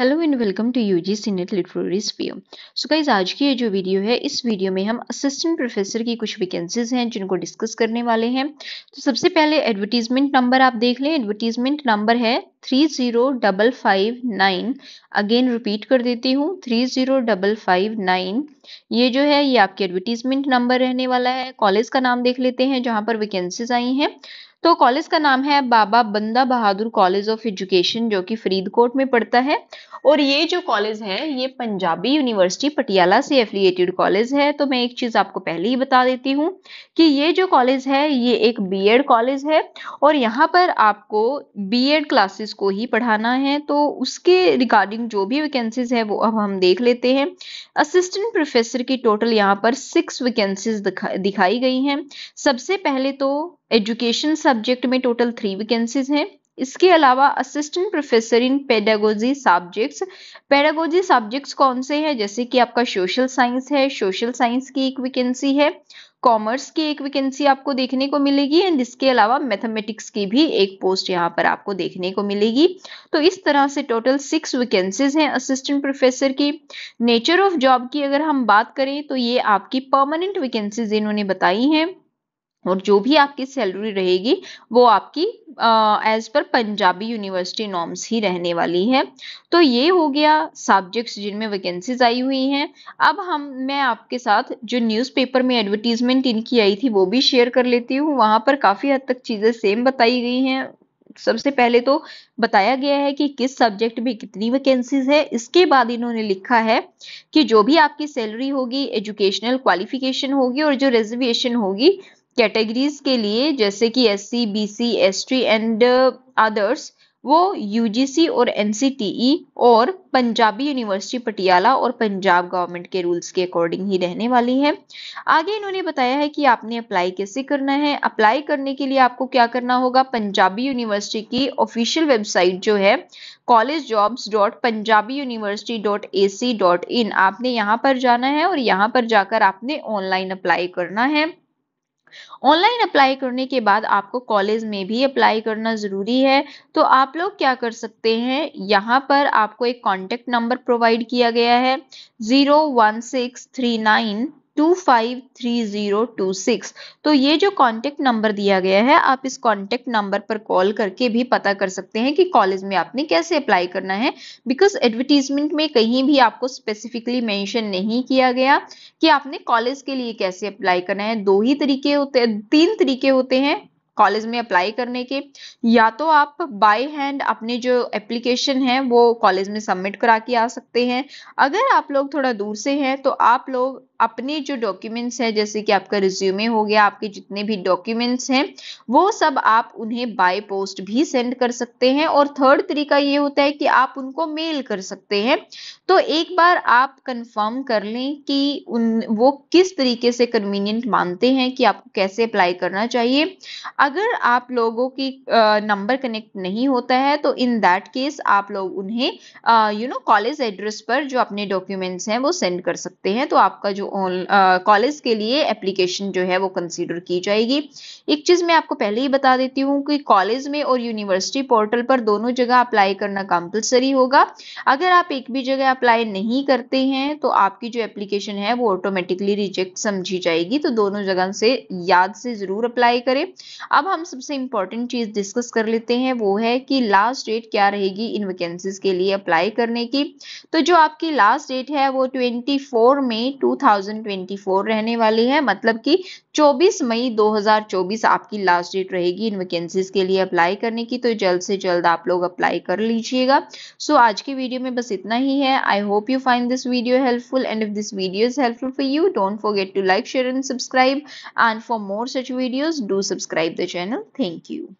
Hello and welcome to U G C NET literary sphere so guys आज की ये जो वीडियो है इस वीडियो में हम असिस्टेंट प्रोफेसर की कुछ वैकेंसीज हैं जिनको डिस्कस करने वाले हैं तो सबसे पहले एडवर्टीजमेंट नंबर आप देख लें एडवर्टीजमेंट नंबर है three zero double five nine again repeat कर देती हूँ three zero double five nine ये जो है ये आपके एडवर्टीजमेंट नंबर रहने वाला है कॉलेज का नाम देख लेते हैं जहाँ पर वैकेंसीज आई हैं तो कॉलेज का नाम है बाबा बंदा बहादुर कॉलेज ऑफ एजुकेशन जो कि फरीदकोट में पड़ता है और ये जो कॉलेज है ये पंजाबी यूनिवर्सिटी पटियाला से एफिलिएटेड कॉलेज है तो मैं एक चीज़ आपको पहले ही बता देती हूँ कि ये जो कॉलेज है ये एक बीएड कॉलेज है और यहाँ पर आपको बीएड क्लासेस को ही पढ़ाना है तो उसके रिगार्डिंग जो भी वैकेंसीज है वो अब हम देख लेते हैं असिस्टेंट प्रोफेसर की टोटल यहाँ पर सिक्स वैकेंसीज दिखा, दिखाई गई हैं सबसे पहले तो एजुकेशन सब्जेक्ट में टोटल थ्री वैकेंसीज हैं इसके अलावा assistant professor in pedagogy subjects pedagogy subjects कौन से हैं जैसे कि आपका सोशल साइंस है सोशल साइंस की एक वैकेंसी है कॉमर्स की एक वैकेंसी आपको देखने को मिलेगी एंड इसके अलावा मैथमेटिक्स की भी एक पोस्ट यहाँ पर आपको देखने को मिलेगी तो इस तरह से टोटल सिक्स वैकेंसीज हैं असिस्टेंट प्रोफेसर की नेचर ऑफ जॉब की अगर हम बात करें तो ये आपकी परमानेंट वैकेंसीज इन्होंने बताई हैं और जो भी आपकी सैलरी रहेगी वो आपकी as per Punjabi university norms ही रहने वाली है तो ये हो गया सब्जेक्ट्स जिनमें वैकेंसीज आई हुई हैं अब हम मैं आपके साथ जो न्यूज़पेपर में एडवर्टीजमेंट इनकी आई थी वो भी शेयर कर लेती हूँ वहाँ पर काफ़ी हद तक चीज़ें सेम बताई गई हैं सबसे पहले तो बताया गया है कि किस सब्जेक्ट में कितनी वैकेंसीज है इसके बाद इन्होंने लिखा है कि जो भी आपकी सैलरी होगी एजुकेशनल क्वालिफिकेशन होगी और जो रिजर्वेशन होगी कैटेगरीज के लिए जैसे कि S C B C S T and others वो यूजीसी और एनसीटीई e और पंजाबी यूनिवर्सिटी पटियाला और पंजाब गवर्नमेंट के रूल्स के अकॉर्डिंग ही रहने वाली है आगे इन्होंने बताया है कि आपने अप्लाई कैसे करना है अप्लाई करने के लिए आपको क्या करना होगा पंजाबी यूनिवर्सिटी की ऑफिशियल वेबसाइट जो है college jobs dot Punjabi university dot A C dot in आपने यहाँ पर जाना है और यहाँ पर जाकर आपने ऑनलाइन अप्लाई करना है ऑनलाइन अप्लाई करने के बाद आपको कॉलेज में भी अप्लाई करना ज़रूरी है तो आप लोग क्या कर सकते हैं यहाँ पर आपको एक कॉन्टेक्ट नंबर प्रोवाइड किया गया है zero one six three nine 253026 तो ये जो कांटेक्ट नंबर दिया गया है आप इस कांटेक्ट नंबर पर कॉल करके भी पता कर सकते हैं कि कॉलेज में आपने कैसे अप्लाई करना है बिकॉज एडवर्टीजमेंट में कहीं भी आपको स्पेसिफिकली मेंशन नहीं किया गया कि आपने कॉलेज के लिए कैसे अप्लाई करना है दो ही तरीके होते हैं तीन तरीके होते हैं कॉलेज में अप्लाई करने के या तो आप बाय हैंड अपने जो एप्लीकेशन है वो कॉलेज में सबमिट करा के आ सकते हैं अगर आप लोग थोड़ा दूर से हैं तो आप लोग अपने जो डॉक्यूमेंट्स हैं जैसे कि आपका रिज्यूमे हो गया आपके जितने भी डॉक्यूमेंट्स हैं वो सब आप उन्हें बाय पोस्ट भी सेंड कर सकते हैं और थर्ड तरीका ये होता है कि आप उनको मेल कर सकते हैं तो एक बार आप कंफर्म कर लें कि उन वो किस तरीके से कन्वीनियंट मानते हैं कि आपको कैसे अप्लाई करना चाहिए अगर आप लोगों की नंबर कनेक्ट नहीं होता है तो इन दैट केस आप लोग उन्हें यू नो कॉलेज एड्रेस पर जो अपने डॉक्यूमेंट्स हैं वो सेंड कर सकते हैं तो आपका जो कॉलेज के लिए एप्लीकेशन जो है वो कंसीडर की जाएगी एक चीज़ मैं आपको पहले ही बता देती हूँ कि कॉलेज में और यूनिवर्सिटी पोर्टल पर दोनों जगह अप्लाई करना कंपल्सरी होगा अगर आप एक भी जगह अप्लाई नहीं करते हैं तो आपकी जो एप्लीकेशन है वो ऑटोमेटिकली रिजेक्ट समझी जाएगी तो दोनों जगह से याद से ज़रूर अप्लाई करें अब हम सबसे इम्पोर्टेंट चीज़ डिस्कस कर लेते हैं वो है कि लास्ट डेट क्या रहेगी इन वैकेंसीज के लिए अप्लाई करने की तो जो आपकी लास्ट डेट है वो 24 मई 2024 रहने वाली है मतलब कि 24 मई 2024 आपकी लास्ट डेट रहेगी इन वैकेंसीज के लिए अप्लाई करने की तो जल्द से जल्द आप लोग अप्लाई कर लीजिएगा सो so, आज की वीडियो में बस इतना ही है I hope you find this video helpful and if this video is helpful for you don't forget to like share and subscribe and for more such videos do subscribe the the channel. Thank you.